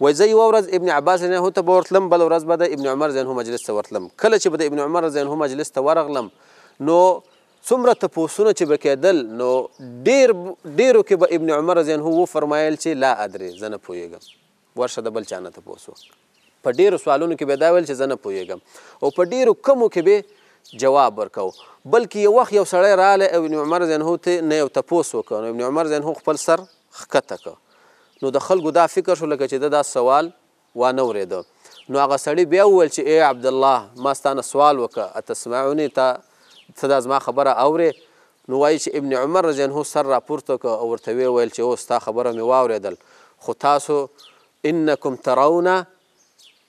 وای زه یوه ورځ ابن عباس رضی الله ته به ورتلم بله ورځ به د ابن عمر رضی الله مجلس ته ورتلم کله چې به د ابن عمر رضی الله مجلس ته ورغلم نو څومره تپوسونه چې به کېدل نو ډیر ډیرو کې به ابن عمر رضی الله وفرمایل چې لا ادرې زه نه پوهېږم ورشه د بل چا نه تپوس په ډیرو سوالونو کې به دا ویل چې زه نه پوهېږم او په ډیرو کمو کې به جواب ورکو بلکې یو وخت یو سړی راغلی ابن عمر رضی الله ته نه یو تپوس وکړ نو ابن عمر رضی الله خپل سر ښکته کړ نو د خلکو دا فکر شو لکه چې دا سوال وانه ورېده نو هغه سړی بیا وویل چې ای عبد الله ما ستانه سوال وکړه اتسمعونی ته ته دا زما خبره اورې نو وایي چې ابن عمر رضی الله سر راپورته کړ او ورته ویل چې اوس تا خبره مې واورېدل خو تاسو انکم ترون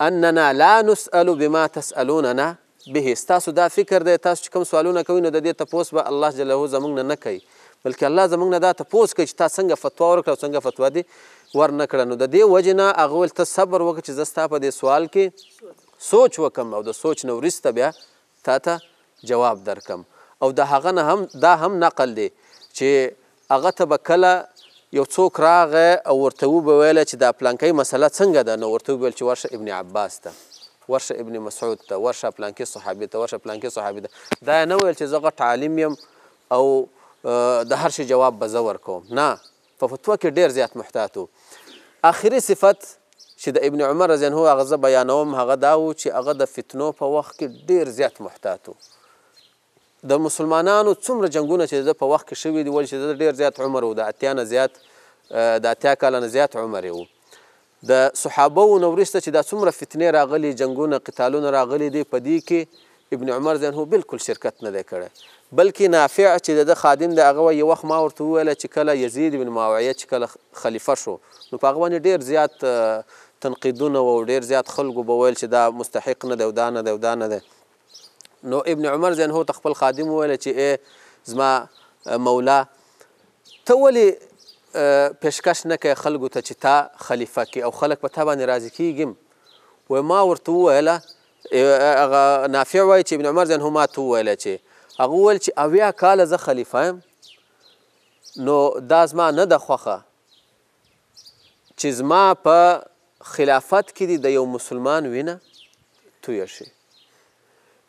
اننا لا نسأل بما تسألوننا به تاسو دا فکر دی تاسو چې کوم سوالونه کوئ نو د دې تپوس به الله جل وعلا زموږ نه نه کوي بلکې الله زموږ نه دا تپوس کوي چې تا څنګه فتوا ورکړه او څنګه فتوا دی ور نه کړه نو د دې وجې نه هغه ویل ته صبر وکړه چې زه ستا په دې سوال کې سوچ وکم او د سوچ نه وروسته بیا تا ته جواب درکم او د هغه نه هم دا هم نقل دی چې هغه ته به کله یو څوک راغی او ورته وویله چې دا پلانکۍ مسله څنګه ده نو ورته وویل چې ورشه ابن عباس ته ورشه ابن مسعود ته ورشه پلانکي صحابي ته ورشه پلانکي صحابي ته دا نه ویل چې زه غټ عالم یم او د هر شي جواب به زه ورکوم نه په فتوا کې ډیر زیات محتاط وو اخري صفت چې د ابن عمر رضی الله هغه زه بیانوم هغه دا و چې هغه د فتنو په وخت کې ډیر زیات محتاط وو د مسلمانانو څومره جنگونه چې د په وخت کې شوي دي ول چې د ډیر زیات عمر وو د اتیا نه زیات د اتیا کاله نه زیات عمر وو د صحابه و نو وروسته چې دا څومره فتنې راغلي جنگونه قتالونه راغلي دي په دې کې ابن عمر ځنه بالکل شرکت نه دی کړی بلکې نافع چې د خادم د هغه یو وخت ما ورته وویل چې کله یزید بن معاویه چې کله خلیفه شو نو په هغه باندې ډیر زیات تنقیدونه او ډیر زیات خلکو به ویل چې دا مستحق نه دی او دا نه دی او دا نه دی نو ابن عمر ځنه هو خپل خادم وویل چې زما مولا ته ولې پیشکش نه کوي خلکو ته چې تا خلیفه کې او خلک په تا باندې راضي کیږم و ما ورته وویله هغه نافع وایي چې ابن عمر ځنهما ته وویله چې هغه وویل چې اویا کاله زه خلیفه یم نو دا زما نه ده خوښه چې زما په خلافت کې دي د یو مسلمان وینه تویه شي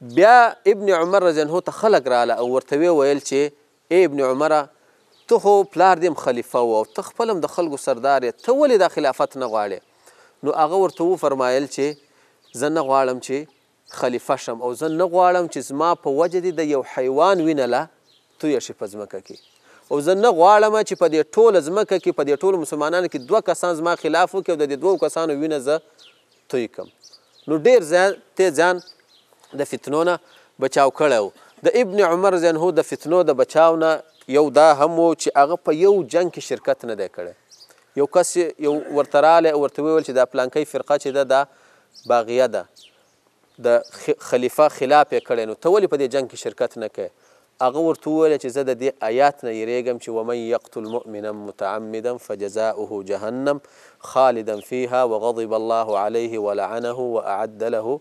بیا ابن عمر رضی عنه ته خلک راله او ورته ویل چې ای ابن عمره ته خو پلار دیم خلیفه و او ته خپل هم د خلکو سردار یې ته ولې دا خلافت نه غواړې نو هغه ورته وفرمایل چې زه نه غواړم چې خلیفه شم او زه نه غواړم چې زما په وجه دې د یو حیوان وینه له تویه شي په ځمکه کې او زه نه غواړم چې په دې ټوله ځمکه کې په دې ټولو مسلمانانو کې دوه کسان زما خلاف وکړي او د دې دوو کسانو وینه زه توی کم نو ډېر ځان تیز ځان د فتنو نه بچاو کړی د ابن عمر زنهو د فتنو د بچاو نه یو دا هم و چې هغه په یو جنگ کې شرکت نه دی کړی یو کس یو ورته رالی او ورته وویل چې دا پلانکی فرقه چې ده دا, دا باغیه ده د خلیفہ خلاف کړي نو تول په دې جنگ کې شرکت نه کوي اغه ورته ویل چې زه د دې آیات نه یریږم چې ومن یقتل مؤمنا متعمدا فجزاؤه جهنم خالدا فيها وغضب الله عليه ولعنه واعد له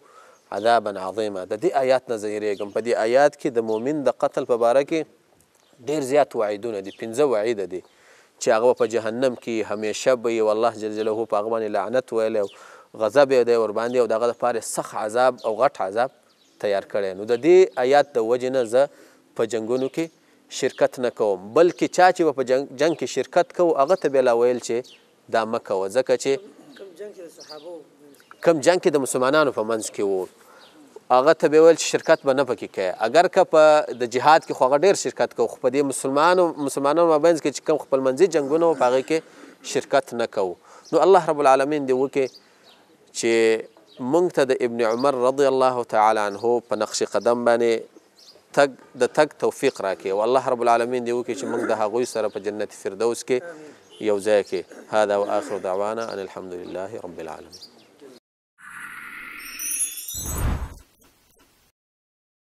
عذابا عظيما د دې آیات نه زه په دې آیات کې د مؤمن د قتل په باره کې ډیر زیات وعیدونه دي پنځه وعیده دي چې هغه په جهنم کې همیشه به یې والله جل جلاله په هغه باندې لعنت ویلی غضب یې دی ورباندې او د هغه دپاره سخت عذاب او غټ عذاب تیار کړی نو د دې آیات د وجې نه زه په جنګونو کې شرکت نه کوم بلکې چا چې په جنگ, جنگ کې شرکت کو هغه ته بیا ویل چې دا مه کوه ځکه چې کم جنگ کې د مسلمانانو په منځ کې وو هغه ته به ویل شرکت به نه پکې کوي اگر که په د جهاد کې خو هغه ډېر شرکت کوو خو په دې مسلمانو مسلمانانو مابینځ کې چې کوم خپلمنځي جنګونه وو په هغې کې شرکت نه کوو نو الله رب العالمین دې وکړي چې مونږ ته د ابن عمر رضی الله تعالی عنه په نقش قدم باندې تګ د تګ توفیق راکې او الله رب العالمین دی وکړي چې مونږ د هغوی سره په جنت فردوس کې یو ځای کې هذا واخر دعوانا ان الحمد لله رب العالمين